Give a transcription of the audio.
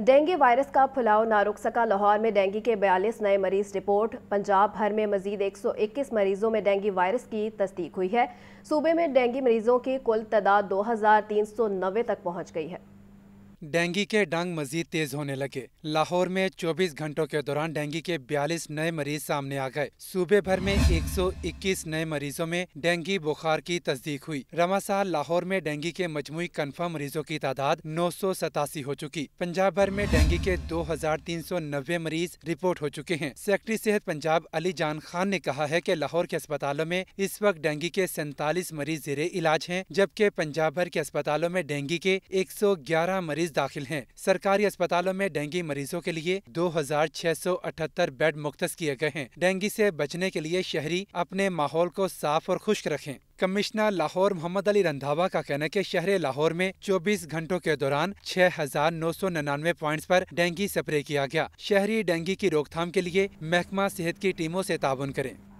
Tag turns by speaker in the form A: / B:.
A: dengue virus का फैलाव ना रुक सका लाहौर में डेंगू के 42 नए मरीज रिपोर्ट पंजाब भर में मजीद 121 मरीजों में डेंगू वायरस की तस्दीक हुई है सूबे में डेंगू मरीजों की कुल तादाद नब्बे तक पहुंच गई है
B: डेंगू के डंग मजीद तेज होने लगे लाहौर में 24 घंटों के दौरान डेंगू के 42 नए मरीज सामने आ गए सूबे भर में 121 नए मरीजों में डेंगू बुखार की तस्दीक हुई रमासाल लाहौर में डेंगू के मजमू कन्फर्म मरीजों की तादाद नौ हो चुकी पंजाब भर में डेंगू के दो मरीज रिपोर्ट हो चुके हैं सेक्रेटरी सेहत पंजाब अली जान खान ने कहा है की लाहौर के अस्पतालों में इस वक्त डेंगू के सैतालीस मरीज जेरे इलाज है जबकि पंजाब भर के अस्पतालों में डेंगू के एक मरीज दाखिल हैं सरकारी अस्पतालों में डेंगू मरीजों के लिए दो हजार छह सौ अठहत्तर बेड मुख्त किए गए हैं डेंगू से बचने के लिए शहरी अपने माहौल को साफ और खुश्क रखें कमिश्नर लाहौर मोहम्मद अली रंधावा का कहना है कि शहर लाहौर में 24 घंटों के दौरान 6,999 हजार नौ सौ पर डेंगी स्प्रे किया गया शहरी डेंगू की रोकथाम के लिए महकमा सेहत की टीमों से ताबन करें